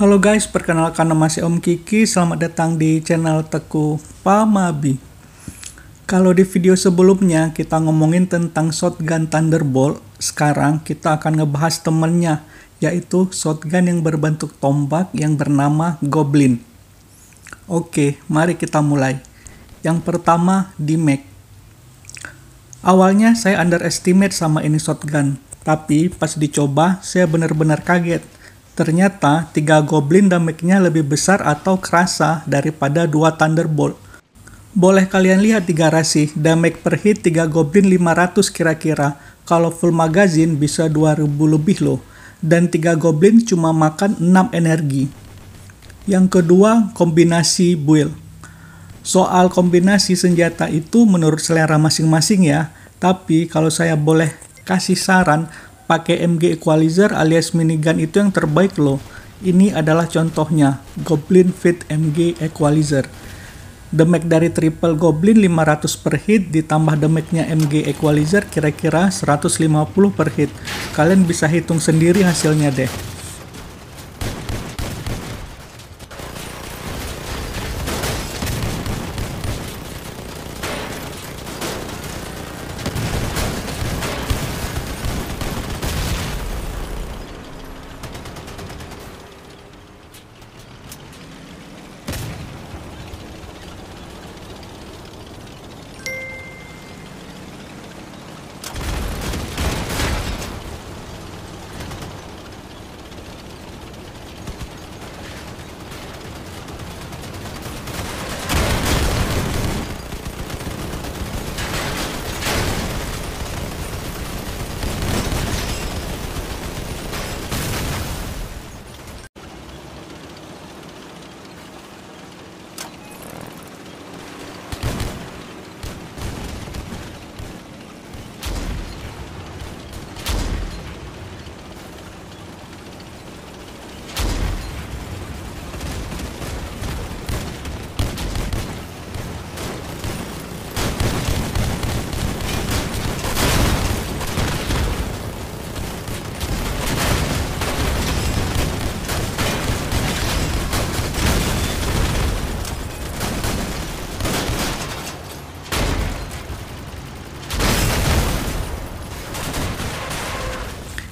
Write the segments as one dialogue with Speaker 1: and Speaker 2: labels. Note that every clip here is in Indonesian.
Speaker 1: Halo guys, perkenalkan nama saya Om Kiki. Selamat datang di channel Teku Pamabi. Kalau di video sebelumnya kita ngomongin tentang shotgun Thunderbolt, sekarang kita akan ngebahas temennya, yaitu shotgun yang berbentuk tombak yang bernama Goblin. Oke, mari kita mulai. Yang pertama di Mac. Awalnya saya underestimate sama ini shotgun, tapi pas dicoba saya benar-benar kaget Ternyata, tiga Goblin damage-nya lebih besar atau kerasa daripada dua Thunderbolt. Boleh kalian lihat tiga rasi, damage per hit 3 Goblin 500 kira-kira. Kalau full magazine bisa 2000 lebih loh. Dan tiga Goblin cuma makan 6 energi. Yang kedua, kombinasi build. Soal kombinasi senjata itu menurut selera masing-masing ya, tapi kalau saya boleh kasih saran, pakai MG Equalizer alias minigun itu yang terbaik loh. Ini adalah contohnya, Goblin Fit MG Equalizer. Damage dari triple Goblin 500 per hit ditambah damage-nya MG Equalizer kira-kira 150 per hit. Kalian bisa hitung sendiri hasilnya deh.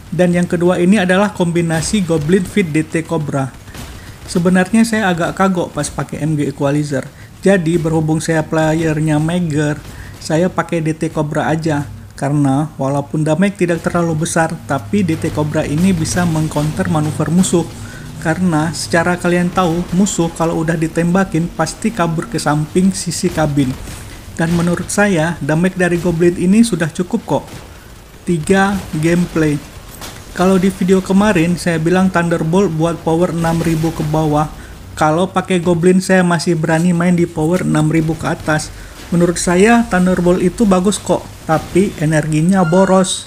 Speaker 1: Dan yang kedua ini adalah kombinasi Goblin Fit DT Cobra. Sebenarnya saya agak kagok pas pakai MG Equalizer. Jadi berhubung saya playernya Mager, saya pakai DT Cobra aja. Karena walaupun damage tidak terlalu besar, tapi DT Cobra ini bisa mengcounter manuver musuh. Karena secara kalian tahu, musuh kalau udah ditembakin pasti kabur ke samping sisi kabin. Dan menurut saya, damage dari Goblin ini sudah cukup kok. 3. Gameplay kalau di video kemarin saya bilang Thunderbolt buat power 6000 ke bawah, kalau pakai Goblin saya masih berani main di power 6000 ke atas. Menurut saya Thunderbolt itu bagus kok, tapi energinya boros.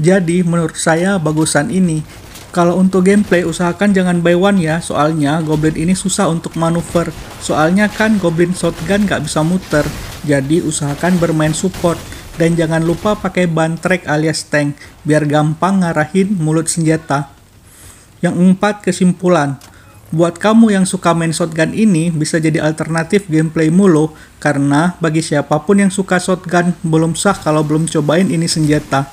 Speaker 1: Jadi menurut saya bagusan ini. Kalau untuk gameplay usahakan jangan buy one ya, soalnya Goblin ini susah untuk manuver. Soalnya kan Goblin Shotgun gak bisa muter, jadi usahakan bermain support dan jangan lupa pakai ban trek alias tank biar gampang ngarahin mulut senjata. Yang empat, kesimpulan. Buat kamu yang suka main shotgun ini bisa jadi alternatif gameplay mulu karena bagi siapapun yang suka shotgun belum sah kalau belum cobain ini senjata.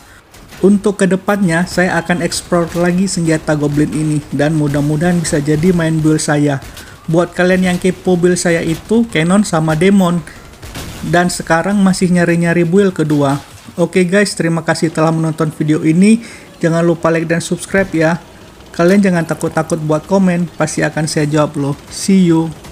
Speaker 1: Untuk kedepannya, saya akan explore lagi senjata Goblin ini dan mudah-mudahan bisa jadi main build saya. Buat kalian yang kepo build saya itu Canon sama Demon, dan sekarang masih nyari-nyari build kedua. Oke okay guys, terima kasih telah menonton video ini. Jangan lupa like dan subscribe ya. Kalian jangan takut-takut buat komen, pasti akan saya jawab loh. See you.